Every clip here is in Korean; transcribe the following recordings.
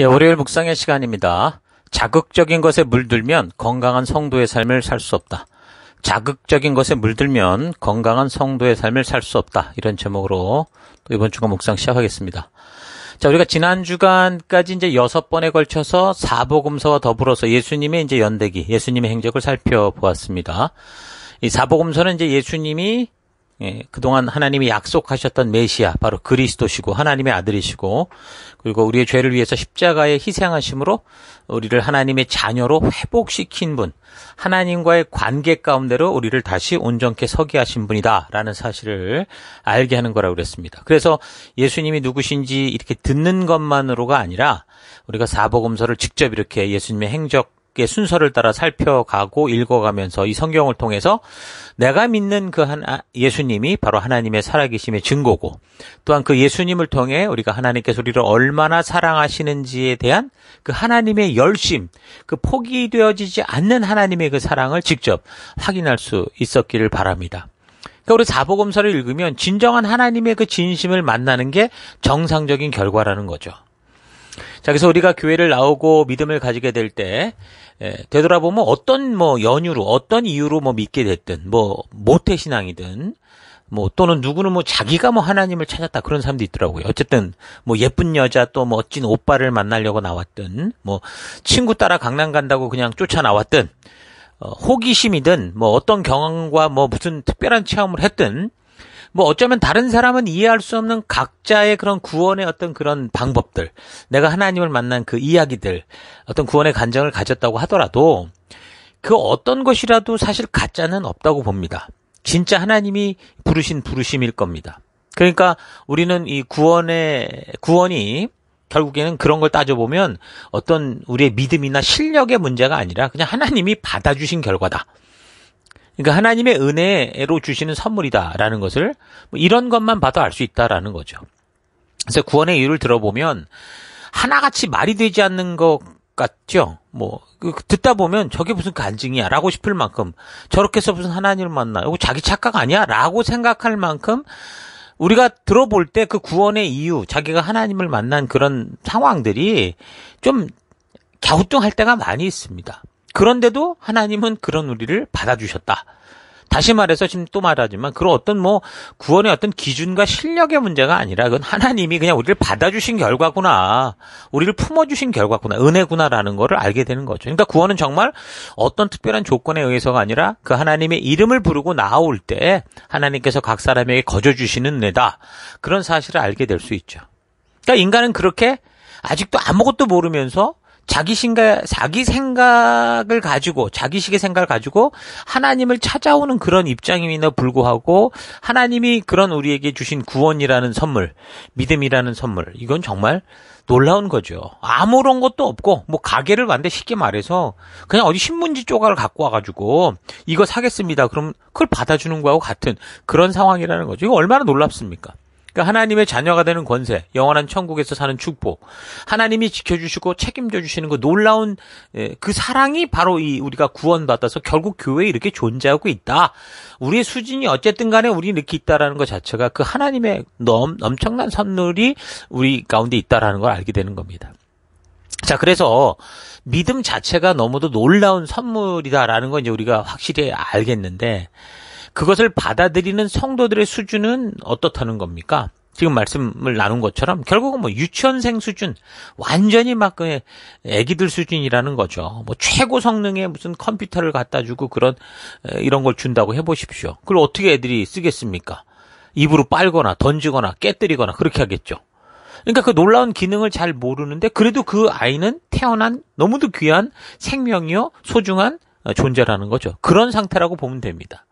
예, 월요일 묵상의 시간입니다. 자극적인 것에 물들면 건강한 성도의 삶을 살 수 없다. 자극적인 것에 물들면 건강한 성도의 삶을 살 수 없다. 이런 제목으로 또 이번 주간 묵상 시작하겠습니다. 자, 우리가 지난 주간까지 이제 여섯 번에 걸쳐서 사복음서와 더불어서 예수님의 이제 연대기, 예수님의 행적을 살펴보았습니다. 이 사복음서는 이제 예수님이 예, 그동안 하나님이 약속하셨던 메시아, 바로 그리스도시고 하나님의 아들이시고 그리고 우리의 죄를 위해서 십자가에 희생하심으로 우리를 하나님의 자녀로 회복시킨 분, 하나님과의 관계 가운데로 우리를 다시 온전케 서게 하신 분이다라는 사실을 알게 하는 거라고 그랬습니다. 그래서 예수님이 누구신지 이렇게 듣는 것만으로가 아니라 우리가 사복음서를 직접 이렇게 예수님의 행적 순서를 따라 살펴가고 읽어가면서 이 성경을 통해서 내가 믿는 그 하나, 아, 예수님이 바로 하나님의 살아계심의 증거고 또한 그 예수님을 통해 우리가 하나님께서 우리를 얼마나 사랑하시는지에 대한 그 하나님의 열심, 그 포기되어지지 않는 하나님의 그 사랑을 직접 확인할 수 있었기를 바랍니다. 그러니까 우리 사복음서를 읽으면 진정한 하나님의 그 진심을 만나는 게 정상적인 결과라는 거죠. 자, 그래서 우리가 교회를 나오고 믿음을 가지게 될 때, 예, 되돌아보면 어떤 뭐 연유로, 어떤 이유로 뭐 믿게 됐든, 뭐, 모태 신앙이든, 뭐, 또는 누구는 뭐 자기가 뭐 하나님을 찾았다 그런 사람도 있더라고요. 어쨌든, 뭐 예쁜 여자 또 멋진 오빠를 만나려고 나왔든, 뭐, 친구 따라 강남 간다고 그냥 쫓아 나왔든, 어, 호기심이든, 뭐 어떤 경험과 뭐 무슨 특별한 체험을 했든, 뭐 어쩌면 다른 사람은 이해할 수 없는 각자의 그런 구원의 어떤 그런 방법들, 내가 하나님을 만난 그 이야기들, 어떤 구원의 간정을 가졌다고 하더라도 그 어떤 것이라도 사실 가짜는 없다고 봅니다. 진짜 하나님이 부르신 부르심일 겁니다. 그러니까 우리는 이 구원의 구원이 결국에는 그런 걸 따져보면 어떤 우리의 믿음이나 실력의 문제가 아니라 그냥 하나님이 받아주신 결과다. 그러니까 하나님의 은혜로 주시는 선물이다라는 것을 뭐 이런 것만 봐도 알 수 있다라는 거죠. 그래서 구원의 이유를 들어보면 하나같이 말이 되지 않는 것 같죠. 뭐 그 듣다 보면 저게 무슨 간증이야라고 싶을 만큼 저렇게 해서 무슨 하나님을 만나? 이거 자기 착각 아니야라고 생각할 만큼 우리가 들어볼 때 그 구원의 이유, 자기가 하나님을 만난 그런 상황들이 좀 갸우뚱할 때가 많이 있습니다. 그런데도 하나님은 그런 우리를 받아주셨다. 다시 말해서 지금 또 말하지만 그런 어떤 뭐 구원의 어떤 기준과 실력의 문제가 아니라 그건 하나님이 그냥 우리를 받아주신 결과구나. 우리를 품어주신 결과구나. 은혜구나라는 거를 알게 되는 거죠. 그러니까 구원은 정말 어떤 특별한 조건에 의해서가 아니라 그 하나님의 이름을 부르고 나올 때 하나님께서 각 사람에게 거저주시는 은다 그런 사실을 알게 될 수 있죠. 그러니까 인간은 그렇게 아직도 아무것도 모르면서 자기 생각, 자기 생각을 가지고, 자기식의 생각을 가지고 하나님을 찾아오는 그런 입장임에나 불구하고 하나님이 그런 우리에게 주신 구원이라는 선물, 믿음이라는 선물, 이건 정말 놀라운 거죠. 아무런 것도 없고, 뭐 가게를 만데 쉽게 말해서 그냥 어디 신문지 조각을 갖고 와가지고 이거 사겠습니다. 그럼 그걸 받아주는 거하고 같은 그런 상황이라는 거죠. 이거 얼마나 놀랍습니까? 그러니까 하나님의 자녀가 되는 권세, 영원한 천국에서 사는 축복, 하나님이 지켜주시고 책임져 주시는 그 놀라운 예, 그 사랑이 바로 이 우리가 구원받아서 결국 교회에 이렇게 존재하고 있다. 우리의 수준이 어쨌든 간에 우리 이렇게 있다라는 것 자체가 그 하나님의 넘, 엄청난 선물이 우리 가운데 있다라는 걸 알게 되는 겁니다. 자, 그래서 믿음 자체가 너무도 놀라운 선물이다라는 건 이제 우리가 확실히 알겠는데, 그것을 받아들이는 성도들의 수준은 어떻다는 겁니까? 지금 말씀을 나눈 것처럼 결국은 뭐 유치원생 수준 완전히 막 그 애기들 수준이라는 거죠. 뭐 최고 성능의 무슨 컴퓨터를 갖다 주고 그런 이런 걸 준다고 해 보십시오. 그걸 어떻게 애들이 쓰겠습니까? 입으로 빨거나 던지거나 깨뜨리거나 그렇게 하겠죠. 그러니까 그 놀라운 기능을 잘 모르는데 그래도 그 아이는 태어난 너무도 귀한 생명이요 소중한 어, 존재라는 거죠. 그런 상태라고 보면 됩니다.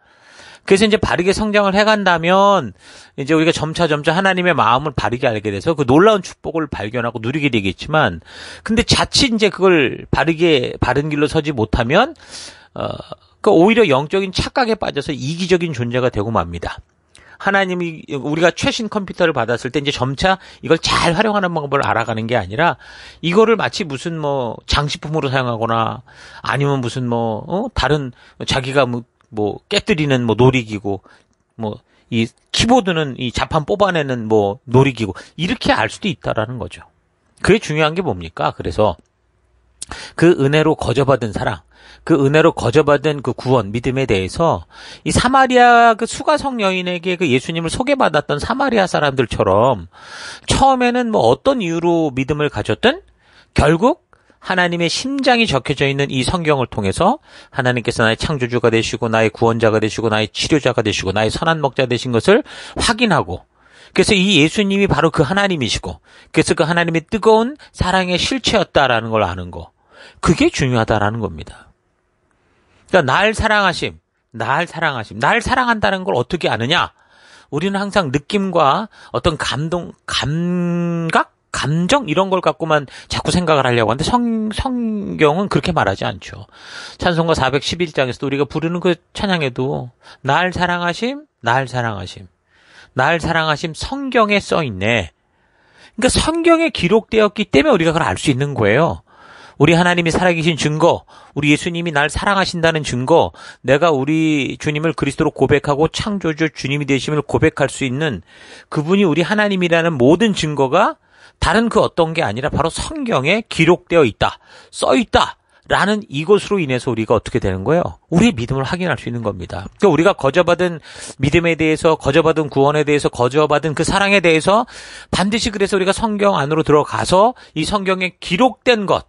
그래서 이제 바르게 성장을 해간다면 이제 우리가 점차 점차 하나님의 마음을 바르게 알게 돼서 그 놀라운 축복을 발견하고 누리게 되겠지만 근데 자칫 이제 그걸 바르게 바른 길로 서지 못하면 어, 그 오히려 영적인 착각에 빠져서 이기적인 존재가 되고 맙니다. 하나님이 우리가 최신 컴퓨터를 받았을 때 이제 점차 이걸 잘 활용하는 방법을 알아가는 게 아니라 이거를 마치 무슨 뭐 장식품으로 사용하거나 아니면 무슨 뭐 어? 다른 자기가 뭐뭐 깨뜨리는 뭐 놀이기구 뭐 이 키보드는 이 자판 뽑아내는 뭐 놀이기구 이렇게 알 수도 있다라는 거죠. 그게 중요한 게 뭡니까? 그래서 그 은혜로 거저받은 사랑, 그 은혜로 거저받은 그 구원, 믿음에 대해서 이 사마리아 그 수가성 여인에게 그 예수님을 소개받았던 사마리아 사람들처럼 처음에는 뭐 어떤 이유로 믿음을 가졌든 결국 하나님의 심장이 적혀져 있는 이 성경을 통해서 하나님께서 나의 창조주가 되시고 나의 구원자가 되시고 나의 치료자가 되시고 나의 선한 먹자 되신 것을 확인하고 그래서 이 예수님이 바로 그 하나님이시고 그래서 그 하나님의 뜨거운 사랑의 실체였다라는 걸 아는 거 그게 중요하다라는 겁니다. 그러니까 날 사랑하심, 날 사랑하심, 날 사랑한다는 걸 어떻게 아느냐? 우리는 항상 느낌과 어떤 감동, 감각 감정 이런 걸 갖고만 자꾸 생각을 하려고 하는데 성, 성경은 그렇게 말하지 않죠. 찬송가 411장에서도 우리가 부르는 그 찬양에도 날 사랑하심, 날 사랑하심, 날 사랑하심 성경에 써 있네. 그러니까 성경에 기록되었기 때문에 우리가 그걸 알 수 있는 거예요. 우리 하나님이 살아계신 증거, 우리 예수님이 날 사랑하신다는 증거, 내가 우리 주님을 그리스도로 고백하고 창조주 주님이 되심을 고백할 수 있는 그분이 우리 하나님이라는 모든 증거가 다른 그 어떤 게 아니라 바로 성경에 기록되어 있다. 써 있다. 라는 이것으로 인해서 우리가 어떻게 되는 거예요? 우리의 믿음을 확인할 수 있는 겁니다. 그러니까 우리가 거저받은 믿음에 대해서, 거저받은 구원에 대해서, 거저받은 그 사랑에 대해서 반드시 그래서 우리가 성경 안으로 들어가서 이 성경에 기록된 것,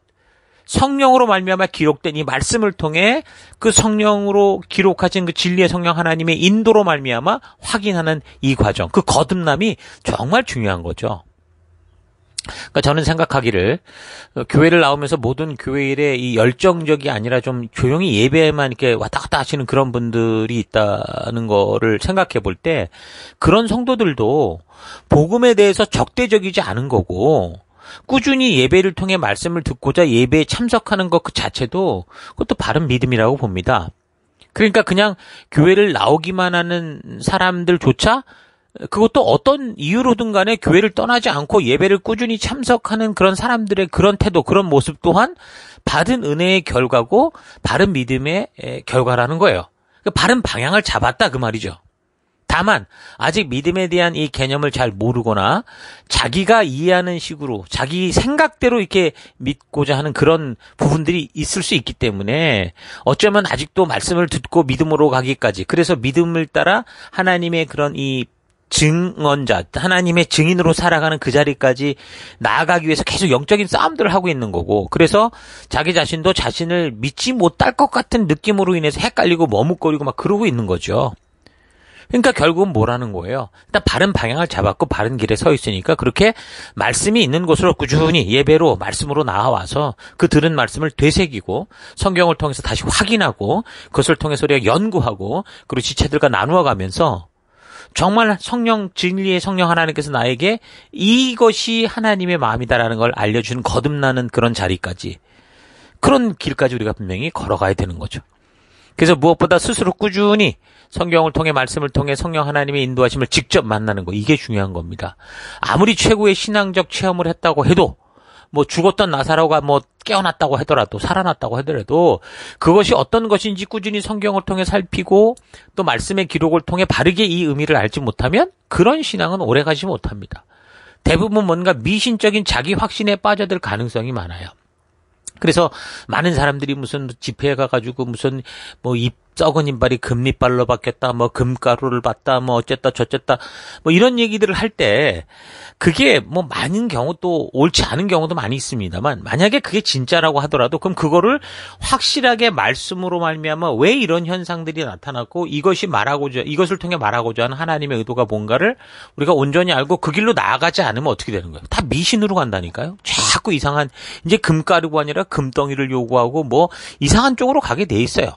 성령으로 말미암아 기록된 이 말씀을 통해 그 성령으로 기록하신 그 진리의 성령 하나님의 인도로 말미암아 확인하는 이 과정, 그 거듭남이 정말 중요한 거죠. 그러니까 저는 생각하기를 어, 교회를 나오면서 모든 교회 일에 이 열정적이 아니라 좀 조용히 예배만 이렇게 왔다 갔다 하시는 그런 분들이 있다는 거를 생각해 볼 때 그런 성도들도 복음에 대해서 적대적이지 않은 거고 꾸준히 예배를 통해 말씀을 듣고자 예배에 참석하는 것 그 자체도 그것도 바른 믿음이라고 봅니다. 그러니까 그냥 교회를 나오기만 하는 사람들조차 그것도 어떤 이유로든 간에 교회를 떠나지 않고 예배를 꾸준히 참석하는 그런 사람들의 그런 태도, 그런 모습 또한 받은 은혜의 결과고 바른 믿음의 결과라는 거예요. 그 바른 방향을 잡았다 그 말이죠. 다만 아직 믿음에 대한 이 개념을 잘 모르거나 자기가 이해하는 식으로 자기 생각대로 이렇게 믿고자 하는 그런 부분들이 있을 수 있기 때문에 어쩌면 아직도 말씀을 듣고 믿음으로 가기까지 그래서 믿음을 따라 하나님의 그런 이 증언자, 하나님의 증인으로 살아가는 그 자리까지 나아가기 위해서 계속 영적인 싸움들을 하고 있는 거고, 그래서 자기 자신도 자신을 믿지 못할 것 같은 느낌으로 인해서 헷갈리고 머뭇거리고 막 그러고 있는 거죠. 그러니까 결국은 뭐라는 거예요? 일단 바른 방향을 잡았고 바른 길에 서 있으니까 그렇게 말씀이 있는 곳으로 꾸준히 예배로 말씀으로 나와서그 들은 말씀을 되새기고 성경을 통해서 다시 확인하고 그것을 통해서 우리가 연구하고 그리고 지체들과 나누어 가면서 정말 성령 진리의 성령 하나님께서 나에게 이것이 하나님의 마음이다라는 걸 알려주는 거듭나는 그런 자리까지 그런 길까지 우리가 분명히 걸어가야 되는 거죠. 그래서 무엇보다 스스로 꾸준히 성경을 통해 말씀을 통해 성령 하나님의 인도하심을 직접 만나는 거 이게 중요한 겁니다. 아무리 최고의 신앙적 체험을 했다고 해도 뭐 죽었던 나사로가 뭐 깨어났다고 하더라도 살아났다고 하더라도 그것이 어떤 것인지 꾸준히 성경을 통해 살피고 또 말씀의 기록을 통해 바르게 이 의미를 알지 못하면 그런 신앙은 오래 가지 못합니다. 대부분 뭔가 미신적인 자기 확신에 빠져들 가능성이 많아요. 그래서 많은 사람들이 무슨 집회에 가가지고 무슨 뭐입 썩은 인발이 금리발로 바뀌었다, 뭐 금가루를 봤다, 뭐 어쨌다 저쨌다, 뭐 이런 얘기들을 할 때 그게 뭐 많은 경우 또 옳지 않은 경우도 많이 있습니다만 만약에 그게 진짜라고 하더라도 그럼 그거를 확실하게 말씀으로 말미암아 왜 이런 현상들이 나타났고 이것이 말하고자 이것을 통해 말하고자 하는 하나님의 의도가 뭔가를 우리가 온전히 알고 그 길로 나아가지 않으면 어떻게 되는 거예요? 다 미신으로 간다니까요. 자꾸 이상한 이제 금가루가 아니라 금덩이를 요구하고 뭐 이상한 쪽으로 가게 돼 있어요.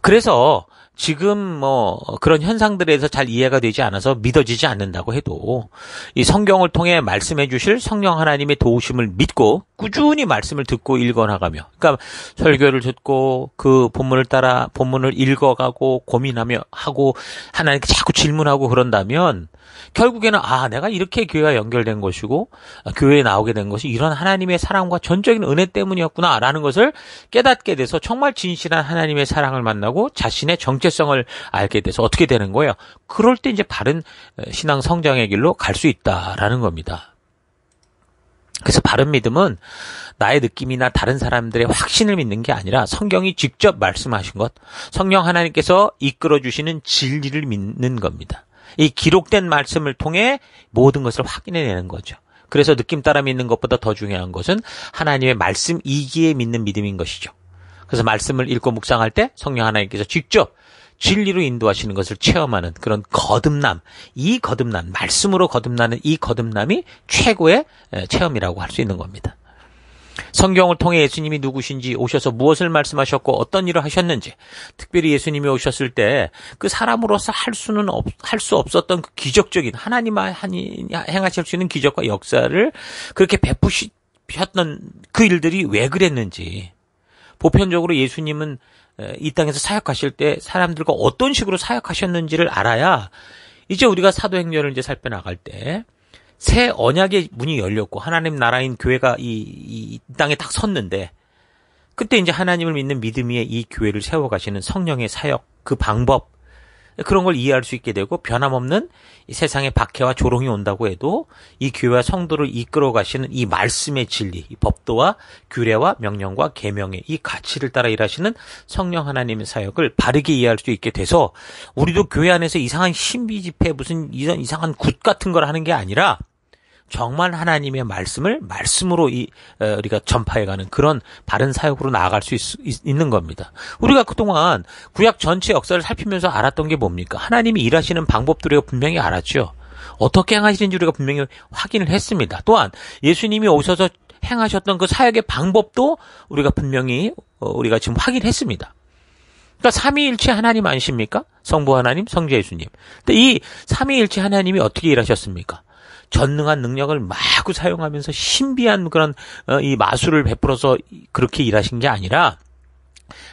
그래서 지금 뭐 그런 현상들에서 잘 이해가 되지 않아서 믿어지지 않는다고 해도 이 성경을 통해 말씀해 주실 성령 하나님의 도우심을 믿고 꾸준히 말씀을 듣고 읽어 나가며 그러니까 설교를 듣고 그 본문을 따라 본문을 읽어 가고 고민하며 하고 하나님께 자꾸 질문하고 그런다면 결국에는 아 내가 이렇게 교회와 연결된 것이고 아, 교회에 나오게 된 것이 이런 하나님의 사랑과 전적인 은혜 때문이었구나라는 것을 깨닫게 돼서 정말 진실한 하나님의 사랑을 만나고 자신의 정체 정체성을 알게 돼서 어떻게 되는 거예요? 그럴 때 이제 바른 어, 신앙 성장의 길로 갈 수 있다라는 겁니다. 그래서 바른 믿음은 나의 느낌이나 다른 사람들의 확신을 믿는 게 아니라 성경이 직접 말씀하신 것, 성령 하나님께서 이끌어 주시는 진리를 믿는 겁니다. 이 기록된 말씀을 통해 모든 것을 확인해내는 거죠. 그래서 느낌 따라 믿는 것보다 더 중요한 것은 하나님의 말씀이기에 믿는 믿음인 것이죠. 그래서 말씀을 읽고 묵상할 때 성령 하나님께서 직접 진리로 인도하시는 것을 체험하는 그런 거듭남, 이 거듭남, 말씀으로 거듭나는 이 거듭남이 최고의 체험이라고 할 수 있는 겁니다. 성경을 통해 예수님이 누구신지 오셔서 무엇을 말씀하셨고 어떤 일을 하셨는지 특별히 예수님이 오셨을 때 그 사람으로서 할 수는 할수 없었던 그 기적적인 하나님만 행하실 수 있는 기적과 역사를 그렇게 베푸셨던 그 일들이 왜 그랬는지 보편적으로 예수님은 이 땅에서 사역하실 때 사람들과 어떤 식으로 사역하셨는지를 알아야 이제 우리가 사도행전을 이제 살펴나갈 때 새 언약의 문이 열렸고 하나님 나라인 교회가 이, 이 땅에 딱 섰는데 그때 이제 하나님을 믿는 믿음이의 이 교회를 세워가시는 성령의 사역 그 방법 그런 걸 이해할 수 있게 되고 변함없는 세상의 박해와 조롱이 온다고 해도 이 교회와 성도를 이끌어 가시는 이 말씀의 진리, 이 법도와 규례와 명령과 계명의 이 가치를 따라 일하시는 성령 하나님의 사역을 바르게 이해할 수 있게 돼서 우리도 교회 안에서 이상한 신비 집회 무슨 이상한 굿 같은 걸 하는 게 아니라 정말 하나님의 말씀을 말씀으로 이 어, 우리가 전파해가는 그런 바른 사역으로 나아갈 수 있, 는 겁니다. 우리가 그동안 구약 전체 역사를 살피면서 알았던 게 뭡니까? 하나님이 일하시는 방법들을 분명히 알았죠. 어떻게 행하시는지 우리가 분명히 확인을 했습니다. 또한 예수님이 오셔서 행하셨던 그 사역의 방법도 우리가 분명히 어, 우리가 지금 확인했습니다. 그러니까 삼위일체 하나님 아니십니까? 성부 하나님, 성자 예수님. 근데 이 삼위일체 하나님이 어떻게 일하셨습니까? 전능한 능력을 마구 사용하면서 신비한 그런 어, 이 마술을 베풀어서 그렇게 일하신 게 아니라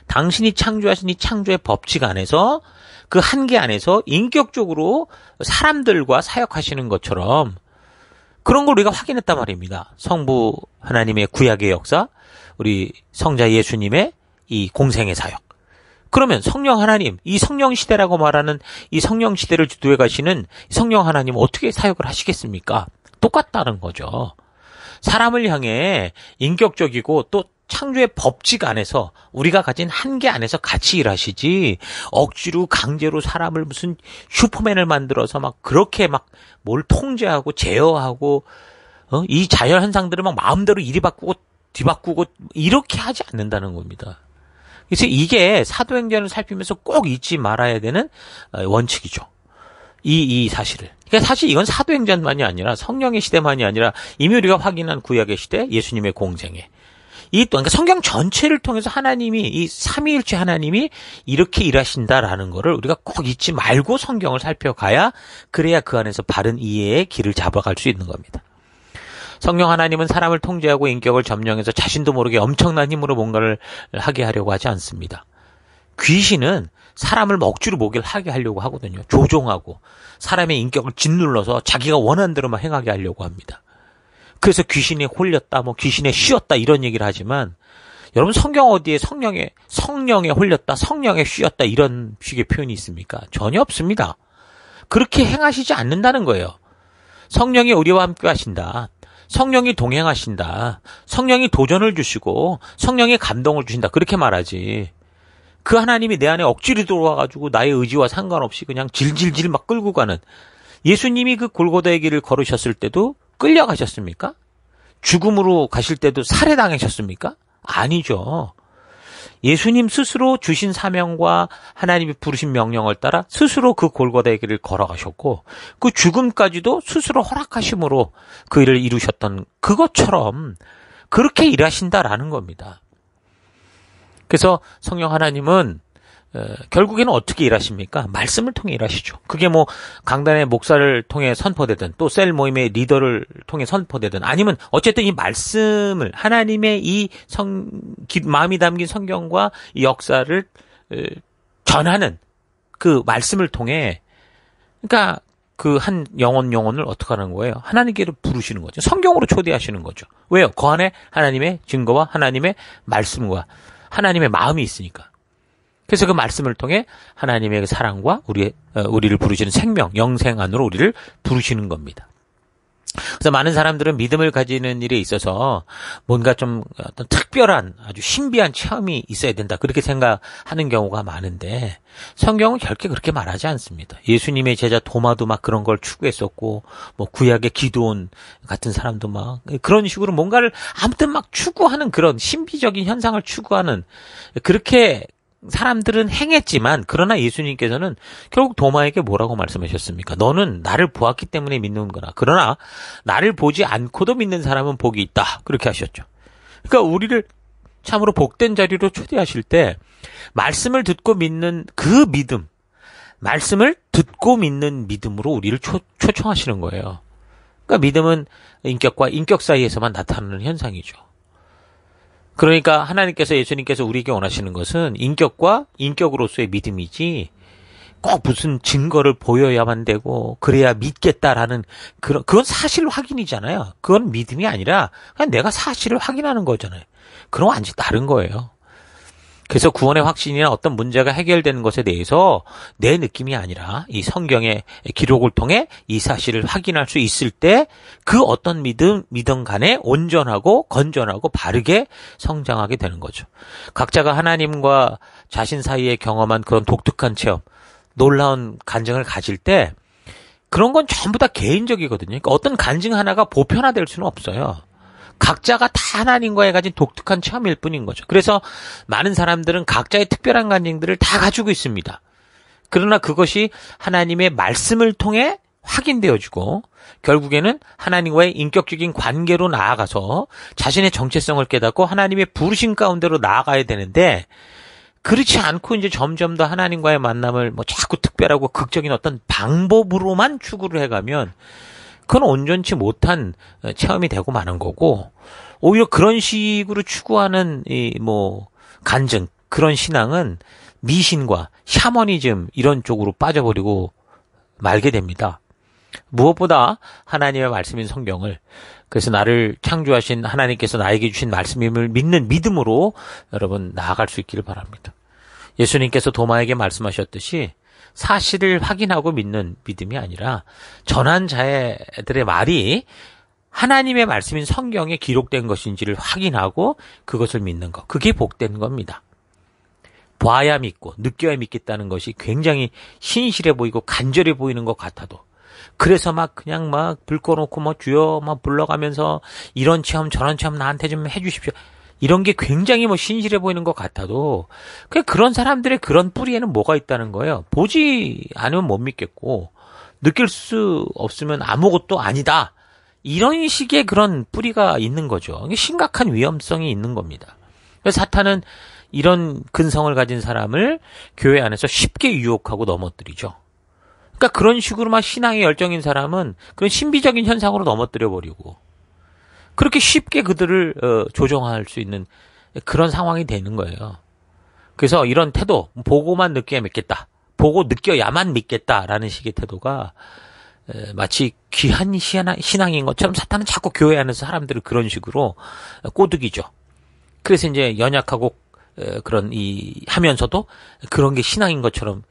당신이 창조하신 이 창조의 법칙 안에서 그 한계 안에서 인격적으로 사람들과 사역하시는 것처럼 그런 걸 우리가 확인했단 말입니다. 성부 하나님의 구약의 역사, 우리 성자 예수님의 이 공생의 사역. 그러면 성령 하나님, 이 성령 시대라고 말하는 이 성령 시대를 주도해 가시는 성령 하나님 어떻게 사역을 하시겠습니까? 똑같다는 거죠. 사람을 향해 인격적이고 또 창조의 법칙 안에서 우리가 가진 한계 안에서 같이 일하시지 억지로 강제로 사람을 무슨 슈퍼맨을 만들어서 막 그렇게 막 뭘 통제하고 제어하고 어? 이 자연 현상들을 막 마음대로 이리 바꾸고 뒤바꾸고 이렇게 하지 않는다는 겁니다. 그래서 이게 사도행전을 살피면서 꼭 잊지 말아야 되는 어, 원칙이죠. 이, 이 사실을. 그러니까 사실 이건 사도행전만이 아니라 성령의 시대만이 아니라 이미 우리가 확인한 구약의 시대, 예수님의 공생에이 또, 그러니까 성경 전체를 통해서 하나님이, 이 삼위일체 하나님이 이렇게 일하신다라는 거를 우리가 꼭 잊지 말고 성경을 살펴가야 그래야 그 안에서 바른 이해의 길을 잡아갈 수 있는 겁니다. 성령 하나님은 사람을 통제하고 인격을 점령해서 자신도 모르게 엄청난 힘으로 뭔가를 하게 하려고 하지 않습니다. 귀신은 사람을 먹주로 모기를 하게 하려고 하거든요. 조종하고 사람의 인격을 짓눌러서 자기가 원하는 대로만 행하게 하려고 합니다. 그래서 귀신이 홀렸다, 뭐 귀신에 쉬었다 이런 얘기를 하지만 여러분 성경 어디에 성령에 성령에 홀렸다, 성령에 쉬었다 이런 식의 표현이 있습니까? 전혀 없습니다. 그렇게 행하시지 않는다는 거예요. 성령이 우리와 함께 하신다. 성령이 동행하신다. 성령이 도전을 주시고 성령의 감동을 주신다. 그렇게 말하지. 그 하나님이 내 안에 억지로 들어와가지고 나의 의지와 상관없이 그냥 질질질 막 끌고 가는 예수님이 그 골고다의 길을 걸으셨을 때도 끌려가셨습니까? 죽음으로 가실 때도 살해당하셨습니까? 아니죠. 예수님 스스로 주신 사명과 하나님이 부르신 명령을 따라 스스로 그 골고다의 길을 걸어가셨고 그 죽음까지도 스스로 허락하심으로 그 일을 이루셨던 그것처럼 그렇게 일하신다라는 겁니다. 그래서 성령 하나님은 어, 결국에는 어떻게 일하십니까? 말씀을 통해 일하시죠. 그게 뭐 강단의 목사를 통해 선포되든 또 셀 모임의 리더를 통해 선포되든 아니면 어쨌든 이 말씀을 하나님의 이 성, 마음이 담긴 성경과 이 역사를 어, 전하는 그 말씀을 통해 그러니까 그 한 영혼 영혼을 어떻게 하는 거예요? 하나님께로 부르시는 거죠. 성경으로 초대하시는 거죠. 왜요? 그 안에 하나님의 증거와 하나님의 말씀과 하나님의 마음이 있으니까. 그래서 그 말씀을 통해 하나님의 사랑과 우리 어, 우리를 부르시는 생명, 영생 안으로 우리를 부르시는 겁니다. 그래서 많은 사람들은 믿음을 가지는 일에 있어서 뭔가 좀 어떤 특별한 아주 신비한 체험이 있어야 된다. 그렇게 생각하는 경우가 많은데 성경은 결코 그렇게 말하지 않습니다. 예수님의 제자 도마도 막 그런 걸 추구했었고 뭐 구약의 기도원 같은 사람도 막 그런 식으로 뭔가를 아무튼 막 추구하는 그런 신비적인 현상을 추구하는 그렇게 사람들은 행했지만 그러나 예수님께서는 결국 도마에게 뭐라고 말씀하셨습니까? 너는 나를 보았기 때문에 믿는 거라. 그러나 나를 보지 않고도 믿는 사람은 복이 있다. 그렇게 하셨죠. 그러니까 우리를 참으로 복된 자리로 초대하실 때 말씀을 듣고 믿는 그 믿음, 말씀을 듣고 믿는 믿음으로 우리를 초, 초청하시는 거예요. 그러니까 믿음은 인격과 인격 사이에서만 나타나는 현상이죠. 그러니까 하나님께서 예수님께서 우리에게 원하시는 것은 인격과 인격으로서의 믿음이지 꼭 무슨 증거를 보여야만 되고 그래야 믿겠다라는 그런 그건 사실 확인이잖아요. 그건 믿음이 아니라 그냥 내가 사실을 확인하는 거잖아요. 그럼 완전 다른 거예요. 그래서 구원의 확신이나 어떤 문제가 해결되는 것에 대해서 내 느낌이 아니라 이 성경의 기록을 통해 이 사실을 확인할 수 있을 때 그 어떤 믿음, 믿음 간에 온전하고 건전하고 바르게 성장하게 되는 거죠. 각자가 하나님과 자신 사이에 경험한 그런 독특한 체험, 놀라운 간증을 가질 때 그런 건 전부 다 개인적이거든요. 그러니까 어떤 간증 하나가 보편화될 수는 없어요. 각자가 다 하나님과의 가진 독특한 체험일 뿐인 거죠. 그래서 많은 사람들은 각자의 특별한 간증들을 다 가지고 있습니다. 그러나 그것이 하나님의 말씀을 통해 확인되어지고 결국에는 하나님과의 인격적인 관계로 나아가서 자신의 정체성을 깨닫고 하나님의 부르신 가운데로 나아가야 되는데 그렇지 않고 이제 점점 더 하나님과의 만남을 뭐 자꾸 특별하고 극적인 어떤 방법으로만 추구를 해가면 그건 온전치 못한 어, 체험이 되고 마는 거고 오히려 그런 식으로 추구하는 이뭐 간증 그런 신앙은 미신과 샤머니즘 이런 쪽으로 빠져버리고 말게 됩니다. 무엇보다 하나님의 말씀인 성경을 그래서 나를 창조하신 하나님께서 나에게 주신 말씀임을 믿는 믿음으로 여러분 나아갈 수 있기를 바랍니다. 예수님께서 도마에게 말씀하셨듯이 사실을 확인하고 믿는 믿음이 아니라 전환자들의 말이 하나님의 말씀인 성경에 기록된 것인지를 확인하고 그것을 믿는 것. 그게 복된 겁니다. 봐야 믿고 느껴야 믿겠다는 것이 굉장히 신실해 보이고 간절해 보이는 것 같아도 그래서 막 그냥 막 불 꺼놓고 뭐 주여 막 불러가면서 이런 체험 저런 체험 나한테 좀 해주십시오. 이런 게 굉장히 뭐 신실해 보이는 것 같아도 그 그런 사람들의 그런 뿌리에는 뭐가 있다는 거예요. 보지 않으면 못 믿겠고 느낄 수 없으면 아무것도 아니다. 이런 식의 그런 뿌리가 있는 거죠. 심각한 위험성이 있는 겁니다. 그 사탄은 이런 근성을 가진 사람을 교회 안에서 쉽게 유혹하고 넘어뜨리죠. 그러니까 그런 식으로 만 신앙의 열정인 사람은 그런 신비적인 현상으로 넘어뜨려 버리고 그렇게 쉽게 그들을 어, 조정할 수 있는 그런 상황이 되는 거예요. 그래서 이런 태도 보고만 느껴야 믿겠다. 보고 느껴야만 믿겠다라는 식의 태도가 에, 마치 귀한 신앙, 인 것처럼 사탄은 자꾸 교회 안에서 사람들을 그런 식으로 어, 꼬드기죠. 그래서 이제 연약하고 에, 그런 이 하면서도 그런 게 신앙인 것처럼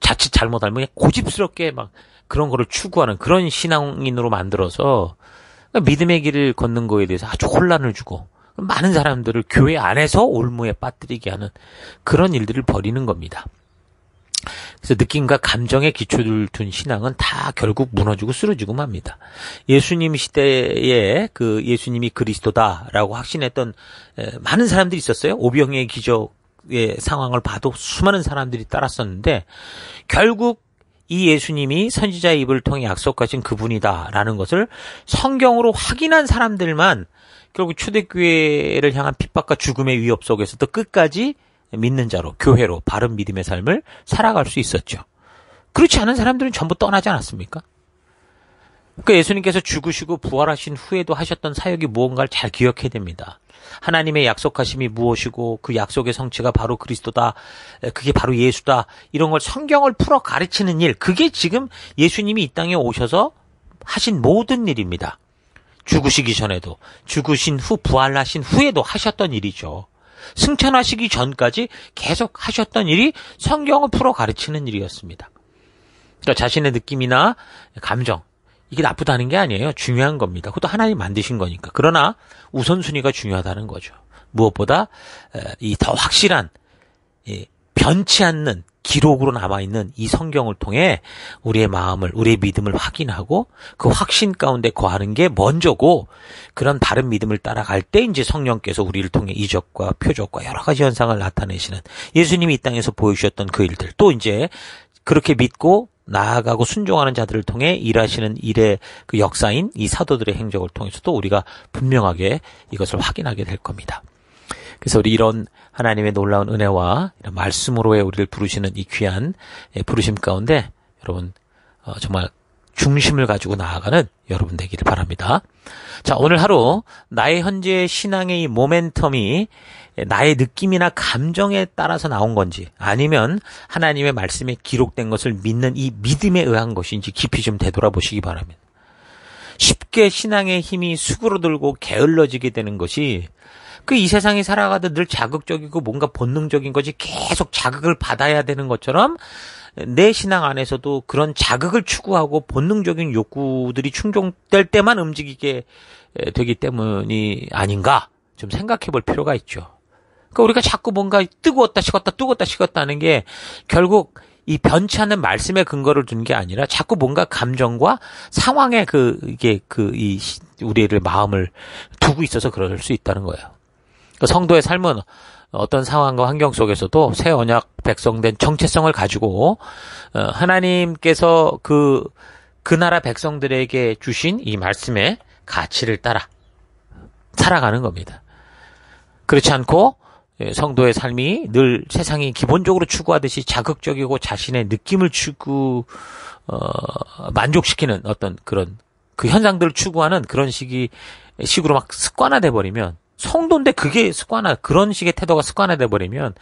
자칫 잘못 알면 고집스럽게 막 그런 거를 추구하는 그런 신앙인으로 만들어서 믿음의 길을 걷는 거에 대해서 아주 혼란을 주고 많은 사람들을 교회 안에서 올무에 빠뜨리게 하는 그런 일들을 벌이는 겁니다. 그래서 느낌과 감정의 기초를 둔 신앙은 다 결국 무너지고 쓰러지고 맙니다. 예수님 시대에 그 예수님이 그리스도다라고 확신했던 많은 사람들이 있었어요. 오병의 기적 의 상황을 봐도 수많은 사람들이 따랐었는데 결국 이 예수님이 선지자의 입을 통해 약속하신 그분이다라는 것을 성경으로 확인한 사람들만 결국 초대교회를 향한 핍박과 죽음의 위협 속에서도 끝까지 믿는 자로 교회로 바른 믿음의 삶을 살아갈 수 있었죠. 그렇지 않은 사람들은 전부 떠나지 않았습니까? 그러니까 예수님께서 죽으시고 부활하신 후에도 하셨던 사역이 무언가를 잘 기억해야 됩니다. 하나님의 약속하심이 무엇이고 그 약속의 성취가 바로 그리스도다. 그게 바로 예수다. 이런 걸 성경을 풀어 가르치는 일. 그게 지금 예수님이 이 땅에 오셔서 하신 모든 일입니다. 죽으시기 전에도, 죽으신 후, 부활하신 후에도 하셨던 일이죠. 승천하시기 전까지 계속 하셨던 일이 성경을 풀어 가르치는 일이었습니다. 그 자신의 느낌이나 감정, 이게 나쁘다는 게 아니에요. 중요한 겁니다. 그것도 하나님 만드신 거니까. 그러나 우선순위가 중요하다는 거죠. 무엇보다 이 더 확실한 변치 않는 기록으로 남아있는 이 성경을 통해 우리의 마음을, 우리의 믿음을 확인하고 그 확신 가운데 거하는 게 먼저고 그런 다른 믿음을 따라갈 때 이제 성령께서 우리를 통해 이적과 표적과 여러 가지 현상을 나타내시는 예수님이 이 땅에서 보여주셨던 그 일들 또 이제 그렇게 믿고 나아가고 순종하는 자들을 통해 일하시는 일의 그 역사인 이 사도들의 행적을 통해서도 우리가 분명하게 이것을 확인하게 될 겁니다. 그래서 우리 이런 하나님의 놀라운 은혜와 이런 말씀으로의 우리를 부르시는 이 귀한 예, 부르심 가운데 여러분 어, 정말 중심을 가지고 나아가는 여러분 되기를 바랍니다. 자, 오늘 하루 나의 현재 신앙의 이 모멘텀이 예, 나의 느낌이나 감정에 따라서 나온 건지 아니면 하나님의 말씀에 기록된 것을 믿는 이 믿음에 의한 것인지 깊이 좀 되돌아보시기 바랍니다. 쉽게 신앙의 힘이 수그러들고 게을러지게 되는 것이 그 이세상이 살아가도 늘 자극적이고 뭔가 본능적인 것이 계속 자극을 받아야 되는 것처럼 내 신앙 안에서도 그런 자극을 추구하고 본능적인 욕구들이 충족될 때만 움직이게 예, 되기 때문이 아닌가 좀 생각해 볼 필요가 있죠. 그러니까 우리가 자꾸 뭔가 뜨거웠다 식었다 뜨거웠다 식었다 하는 게 결국 이 변치 않는 말씀의 근거를 둔 게 아니라 자꾸 뭔가 감정과 상황에 그 이게 그 이 우리를 마음을 두고 있어서 그럴 수 있다는 거예요. 그 성도의 삶은 어떤 상황과 환경 속에서도 새 언약 백성된 정체성을 가지고 어, 하나님께서 그그 그 나라 백성들에게 주신 이 말씀의 가치를 따라 살아가는 겁니다. 그렇지 않고 예, 성도의 삶이 늘 세상이 기본적으로 추구하듯이 자극적이고 자신의 느낌을 추구 어 만족시키는 어떤 그런 그 현상들을 추구하는 그런 식이 식으로 막 습관화돼 버리면 성도인데 그게 습관화 그런 식의 태도가 습관화돼 버리면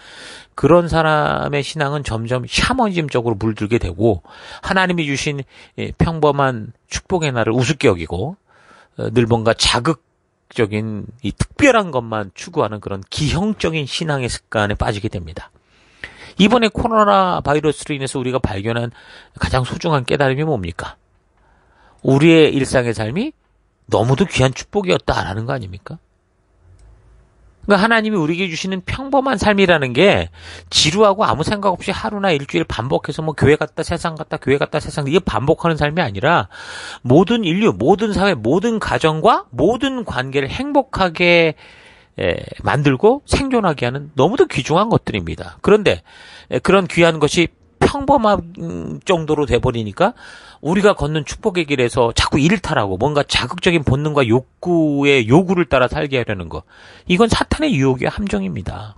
그런 사람의 신앙은 점점 샤머니즘적으로 물들게 되고 하나님이 주신 예, 평범한 축복의 날을 우습게 여기고 어, 늘 뭔가 자극 자극적인 이 특별한 것만 추구하는 그런 기형적인 신앙의 습관에 빠지게 됩니다. 이번에 코로나 바이러스로 인해서 우리가 발견한 가장 소중한 깨달음이 뭡니까? 우리의 일상의 삶이 너무도 귀한 축복이었다라는 거 아닙니까? 그러니까 하나님이 우리에게 주시는 평범한 삶이라는 게 지루하고 아무 생각 없이 하루나 일주일 반복해서 뭐 교회 갔다 세상 갔다 교회 갔다 세상 이게 반복하는 삶이 아니라 모든 인류, 모든 사회, 모든 가정과 모든 관계를 행복하게 예, 만들고 생존하게 하는 너무도 귀중한 것들입니다. 그런데 예, 그런 귀한 것이 평범한 음, 정도로 돼버리니까 우리가 걷는 축복의 길에서 자꾸 일탈하고 뭔가 자극적인 본능과 욕구의 요구를 따라 살게 하려는 것 이건 사탄의 유혹의 함정입니다.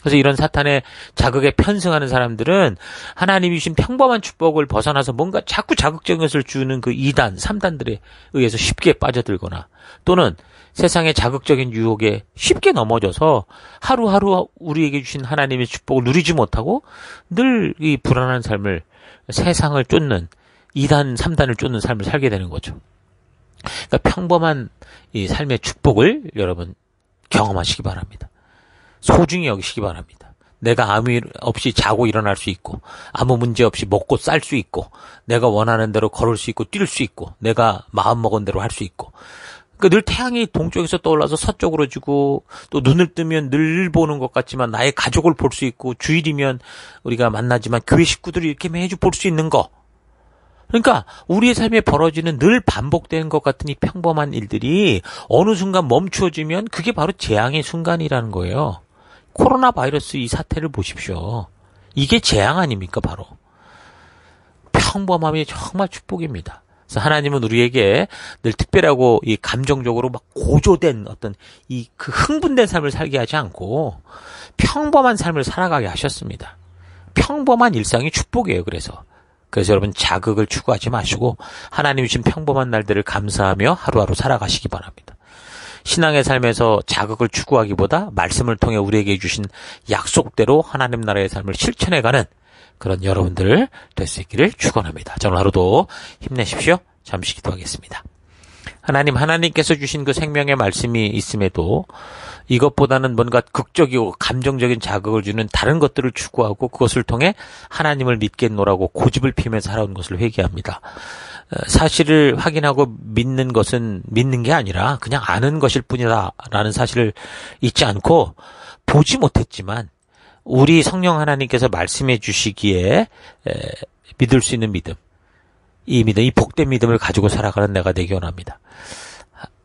그래서 이런 사탄의 자극에 편승하는 사람들은 하나님이 주신 평범한 축복을 벗어나서 뭔가 자꾸 자극적인 것을 주는 그 2단, 3단들에 의해서 쉽게 빠져들거나 또는 세상의 자극적인 유혹에 쉽게 넘어져서 하루하루 우리에게 주신 하나님의 축복을 누리지 못하고 늘 이 불안한 삶을 세상을 쫓는 2단, 3단을 쫓는 삶을 살게 되는 거죠. 그러니까 평범한 이 삶의 축복을 여러분 경험하시기 바랍니다. 소중히 여기시기 바랍니다. 내가 아무 일 없이 자고 일어날 수 있고, 아무 문제 없이 먹고 쌀 수 있고, 내가 원하는 대로 걸을 수 있고, 뛸 수 있고, 내가 마음먹은 대로 할 수 있고, 그러니까 늘 태양이 동쪽에서 떠올라서 서쪽으로 지고 또 눈을 뜨면 늘 보는 것 같지만 나의 가족을 볼 수 있고 주일이면 우리가 만나지만 교회 식구들을 이렇게 매주 볼 수 있는 거. 그러니까 우리의 삶에 벌어지는 늘 반복되는 것 같은 이 평범한 일들이 어느 순간 멈추어지면 그게 바로 재앙의 순간이라는 거예요. 코로나 바이러스 이 사태를 보십시오. 이게 재앙 아닙니까 바로. 평범함이 정말 축복입니다. 그래서 하나님은 우리에게 늘 특별하고 이 감정적으로 막 고조된 어떤 이 그 흥분된 삶을 살게 하지 않고 평범한 삶을 살아가게 하셨습니다. 평범한 일상이 축복이에요. 그래서 그래서 여러분 자극을 추구하지 마시고 하나님이 주신 평범한 날들을 감사하며 하루하루 살아가시기 바랍니다. 신앙의 삶에서 자극을 추구하기보다 말씀을 통해 우리에게 주신 약속대로 하나님 나라의 삶을 실천해가는 그런 여러분들 될수 있기를 축원합니다. 저는 하루도 힘내십시오. 잠시 기도하겠습니다. 하나님, 하나님께서 주신 그 생명의 말씀이 있음에도 이것보다는 뭔가 극적이고 감정적인 자극을 주는 다른 것들을 추구하고 그것을 통해 하나님을 믿겠노라고 고집을 피며 살아온 것을 회개합니다. 어, 사실을 확인하고 믿는 것은 믿는 게 아니라 그냥 아는 것일 뿐이다라는 사실을 잊지 않고 보지 못했지만 우리 성령 하나님께서 말씀해 주시기에 믿을 수 있는 믿음, 이 믿음, 이 복된 믿음을 가지고 살아가는 내가 되기 원합니다.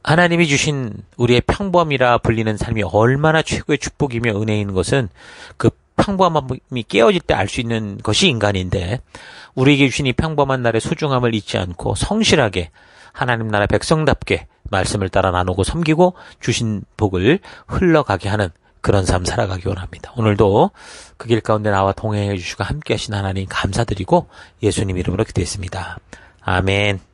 하나님이 주신 우리의 평범이라 불리는 삶이 얼마나 최고의 축복이며 은혜인 것은 그 평범함이 깨어질 때 알 수 있는 것이 인간인데 우리에게 주신 이 평범한 날의 소중함을 잊지 않고 성실하게 하나님 나라 백성답게 말씀을 따라 나누고 섬기고 주신 복을 흘러가게 하는 그런 삶 살아가기 원합니다. 오늘도 그 길 가운데 나와 동행해 주시고 함께 하신 하나님 감사드리고 예수님 이름으로 기도했습니다. 아멘.